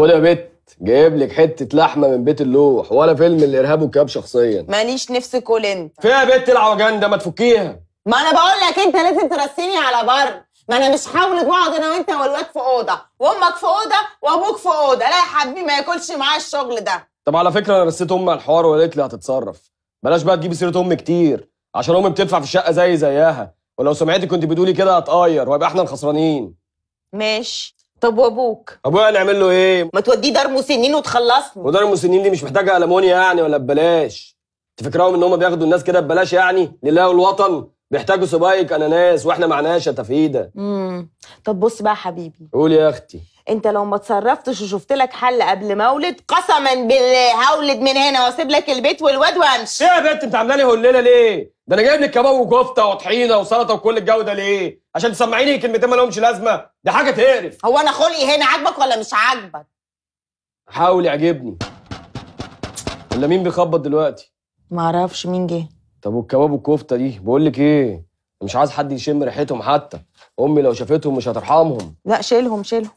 خد يا بت جايب لك حته لحمه من بيت اللوح ولا فيلم الارهاب والكباب شخصيا ماليش نفس كل انت فيها يا بت العوجان ده ما تفكيها ما انا بقول لك انت لازم ترسيني على بر ما انا مش حاولة بعض انا وانت والواد في اوضه وامك في اوضه وابوك في اوضه لا يا حبيبي ما ياكلش معايا الشغل ده طب على فكره انا رسيت امي على الحوار وقالت لي هتتصرف بلاش بقى تجيبي سيره امي كتير عشان امي بتدفع في الشقه زي زيها ولو سمعتي كنت بتقولي كده هتقير وهيبقى احنا الخسرانين ماشي طب وابوك ابويا هنعمل له ايه ما توديه دار مسنين وتخلصني ودار المسنين دي مش محتاجه المونيا يعني ولا ببلاش انت ان هم بياخدوا الناس كده ببلاش يعني لله والوطن بيحتاجوا سبايك اناناس واحنا معناش تفيده امم طب بص بقى حبيبي قول يا اختي انت لو ما تصرفتش وشفت لك حل قبل ما اولد قسما بالله هولد من هنا واسيب لك البيت والواد وامشي ايه يا بنت انت عامله لي هوليله ليه ده انا جايب لك كباب وكفته وطحينه وسلطه وكل الجو ده ليه؟ عشان تسمعيني كلمتين ما لهمش لازمه؟ دي حاجه تقرف هو انا خلقي هنا عاجبك ولا مش عاجبك؟ حاول يعجبني ولا مين بيخبط دلوقتي؟ معرفش مين جه طب والكباب والكفته دي بقول لك ايه؟ مش عايز حد يشم ريحتهم حتى امي لو شافتهم مش هترحمهم لا شيلهم شيلهم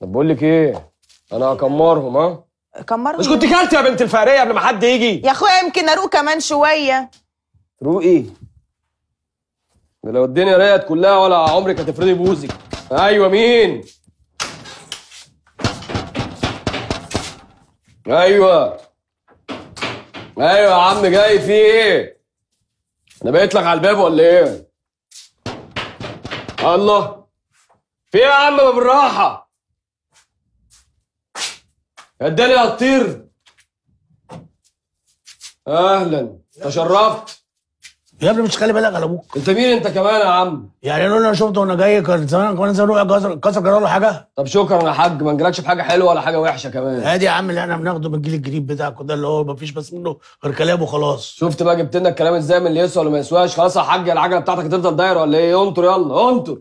طب بقول لك ايه؟ انا هكمرهم ها؟ كمرهم مش كنت كلت يا بنت الفقريه قبل ما حد يجي يا اخويا يمكن اروق كمان شويه ثرو ايه؟ ده لو الدنيا رقت كلها ولا عمرك هتفردي بوزك ايوه مين؟ ايوه ايوه يا عم جاي في ايه؟ انا بقيت لك على الباب ولا ايه؟ الله في ايه يا عم بالراحه؟ الدنيا هتطير اهلا تشرفت يا ابني مش خلي بالك على ابوك انت مين انت كمان يا عم يعني انا شفته وانا جاي كان زمان كمان زمان روحي كسر كسر جراله حاجه طب شكرا يا حاج ما نجيلكش بحاجه حلوه ولا حاجه وحشه كمان ادي يا عم اللي احنا بناخده من الجيل الجديد بتاعك ده اللي هو ما فيش بس منه غير كلام وخلاص شفت بقى جبت لنا الكلام ازاي من اللي يسوى ولا ما يسواش خلاص يا حاج العجله بتاعتك هتفضل دايره ولا ايه انطر يلا انطر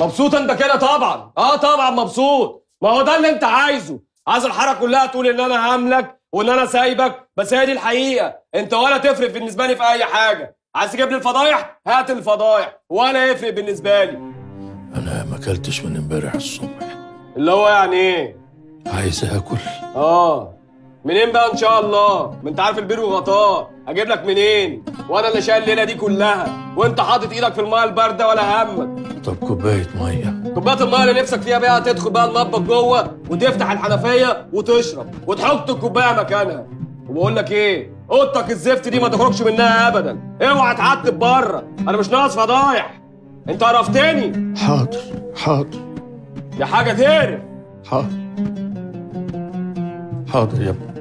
مبسوط انت كده طبعا اه طبعا مبسوط ما هو ده اللي انت عايزه عايز الحاره كلها تقول ان انا هاملك وان انا سايبك بس هي دي الحقيقه انت ولا تفرق بالنسبه لي في اي حاجه عايز تجيب لي الفضايح هات الفضايح ولا يفرق بالنسبه لي انا ما اكلتش من امبارح الصبح اللي هو يعني ايه عايز اكل اه منين بقى ان شاء الله ما انت عارف البير وغطاء اجيب لك منين وانا اللي شايل الليله دي كلها وانت حاطط ايدك في المايه البارده ولا همك طب كوبايه ميه كوبايه الميه اللي نفسك فيها بقى تدخل بقى المطبخ جوه وتفتح الحنفيه وتشرب وتحط الكوبايه مكانها وبقول لك ايه اوضتك الزفت دي ما تخرجش منها ابدا اوعى تعتب بره انا مش ناقص فضايح انت عرفتني حاضر حاضر يا حاجه تقرف حاضر حاضر يا ابني